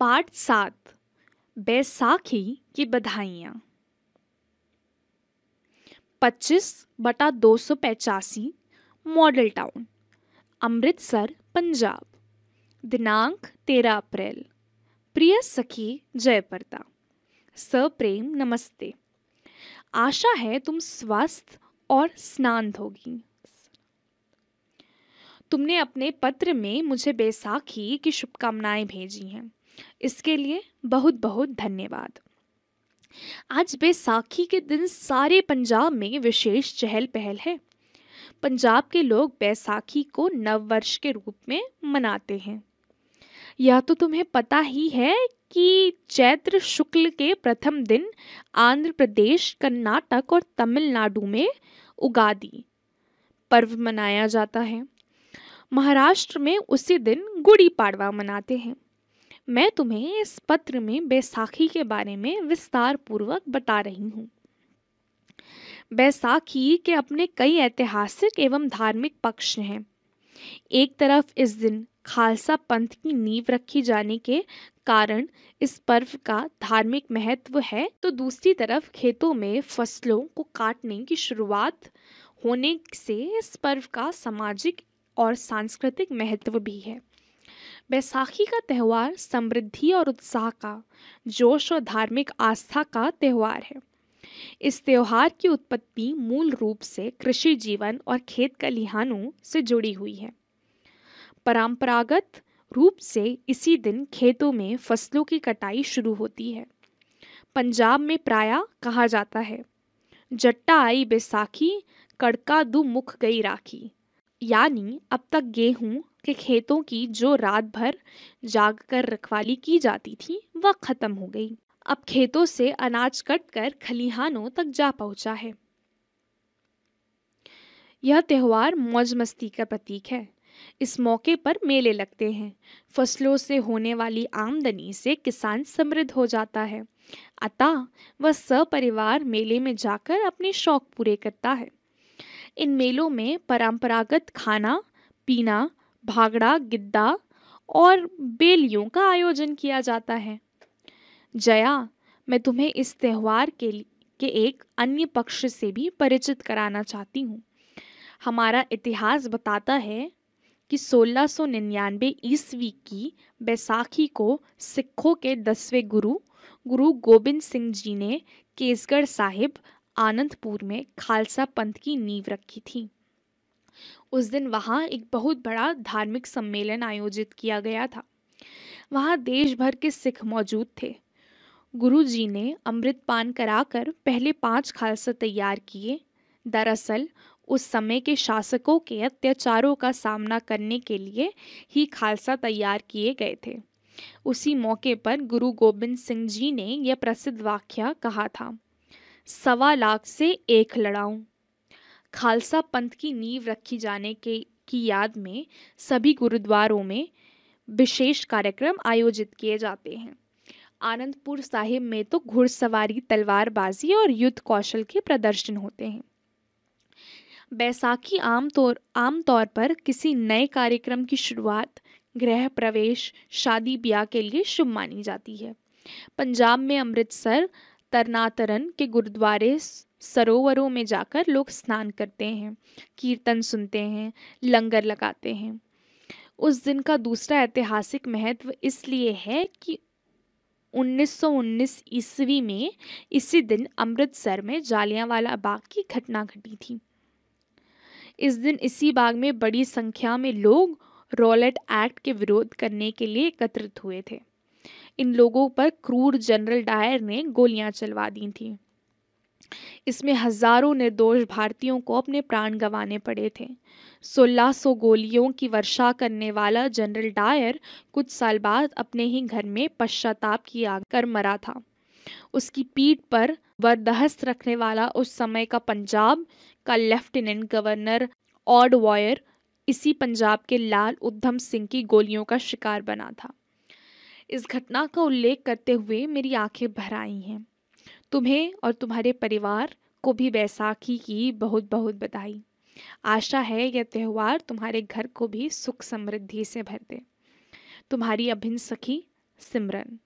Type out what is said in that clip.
part सात बैसाखी की बधाइयाँ पच्चीस बटा दो सौ पचासी मॉडल टाउन अमृतसर पंजाब दिनांक तेरह अप्रैल प्रिय सखी जयप्रदा सप्रेम नमस्ते आशा है तुम स्वस्थ और स्नान होगी तुमने अपने पत्र में मुझे बैसाखी की शुभकामनाएं भेजी हैं इसके लिए बहुत बहुत धन्यवाद आज बैसाखी के दिन सारे पंजाब में विशेष चहल पहल है पंजाब के लोग बैसाखी को नववर्ष के रूप में मनाते हैं यह तो तुम्हें पता ही है कि चैत्र शुक्ल के प्रथम दिन आंध्र प्रदेश कर्नाटक और तमिलनाडु में उगादी पर्व मनाया जाता है महाराष्ट्र में उसी दिन गुड़ी पाड़वा मनाते हैं मैं तुम्हें इस पत्र में बैसाखी के बारे में विस्तार पूर्वक बता रही हूँ बैसाखी के अपने कई ऐतिहासिक एवं धार्मिक पक्ष हैं एक तरफ इस दिन खालसा पंथ की नींव रखी जाने के कारण इस पर्व का धार्मिक महत्व है तो दूसरी तरफ खेतों में फसलों को काटने की शुरुआत होने से इस पर्व का सामाजिक और सांस्कृतिक महत्व भी है बैसाखी का त्यौहार समृद्धि और उत्साह का जोश और धार्मिक आस्था का त्यौहार है इस त्यौहार की उत्पत्ति मूल रूप से कृषि जीवन और खेत खलिहानों से जुड़ी हुई है परंपरागत रूप से इसी दिन खेतों में फसलों की कटाई शुरू होती है पंजाब में प्राय कहा जाता है जट्टा आई बैसाखी कड़का दु मुख गई राखी यानी अब तक गेहूं के खेतों की जो रात भर जाग कर रखवाली की जाती थी वह खत्म हो गई अब खेतों से अनाज कट कर खलिहानों तक जा पहुंचा है यह त्यौहार मौज मस्ती का प्रतीक है इस मौके पर मेले लगते हैं फसलों से होने वाली आमदनी से किसान समृद्ध हो जाता है अतः वह सपरिवार मेले में जाकर अपने शौक पूरे करता है इन मेलों में परंपरागत खाना पीना भागड़ा गिद्दा और बेलियों का आयोजन किया जाता है जया मैं तुम्हें इस त्यौहार के के एक अन्य पक्ष से भी परिचित कराना चाहती हूँ हमारा इतिहास बताता है कि 1699 ईस्वी की बैसाखी को सिखों के दसवें गुरु गुरु गोबिंद सिंह जी ने केसगढ़ साहिब आनंदपुर में खालसा पंथ की नींव रखी थी उस दिन वहाँ एक बहुत बड़ा धार्मिक सम्मेलन आयोजित किया गया था वहाँ देश भर के सिख मौजूद थे गुरु जी ने अमृत पान कराकर पहले पांच खालसा तैयार किए दरअसल उस समय के शासकों के अत्याचारों का सामना करने के लिए ही खालसा तैयार किए गए थे उसी मौके पर गुरु गोबिंद सिंह जी ने यह प्रसिद्ध वाक्य कहा था सवा लाख से एक लड़ाऊं खालसा पंथ की नींव रखी जाने के की याद में सभी गुरुद्वारों में विशेष कार्यक्रम आयोजित किए जाते हैं आनंदपुर साहिब में तो घुड़सवारी तलवारबाजी और युद्ध कौशल के प्रदर्शन होते हैं बैसाखी आमतौर आमतौर पर किसी नए कार्यक्रम की शुरुआत गृह प्रवेश शादी ब्याह के लिए शुभ मानी जाती है पंजाब में अमृतसर तरनातरन के गुरुद्वारे सरोवरों में जाकर लोग स्नान करते हैं कीर्तन सुनते हैं लंगर लगाते हैं उस दिन का दूसरा ऐतिहासिक महत्व इसलिए है कि 1919 ईस्वी में इसी दिन अमृतसर में जालियांवाला बाग की घटना घटी थी इस दिन इसी बाग में बड़ी संख्या में लोग रॉलेट एक्ट के विरोध करने के लिए एकत्रित हुए थे इन लोगों पर क्रूर जनरल डायर ने गोलियां चलवा दी थी इसमें हजारों निर्दोष भारतीयों को अपने प्राण गंवाने पड़े थे 1600 गोलियों की वर्षा करने वाला जनरल डायर कुछ साल बाद अपने ही घर में पश्चाताप की आग कर मरा था उसकी पीठ पर वरदहस्त रखने वाला उस समय का पंजाब का लेफ्टिनेंट गवर्नर ऑड वॉयर इसी पंजाब के लाल उद्धम सिंह की गोलियों का शिकार बना था इस घटना का उल्लेख करते हुए मेरी आंखें भर आई हैं तुम्हें और तुम्हारे परिवार को भी बैसाखी की बहुत बहुत बधाई आशा है यह त्यौहार तुम्हारे घर को भी सुख समृद्धि से भर दे तुम्हारी अभिन्न सखी सिमरन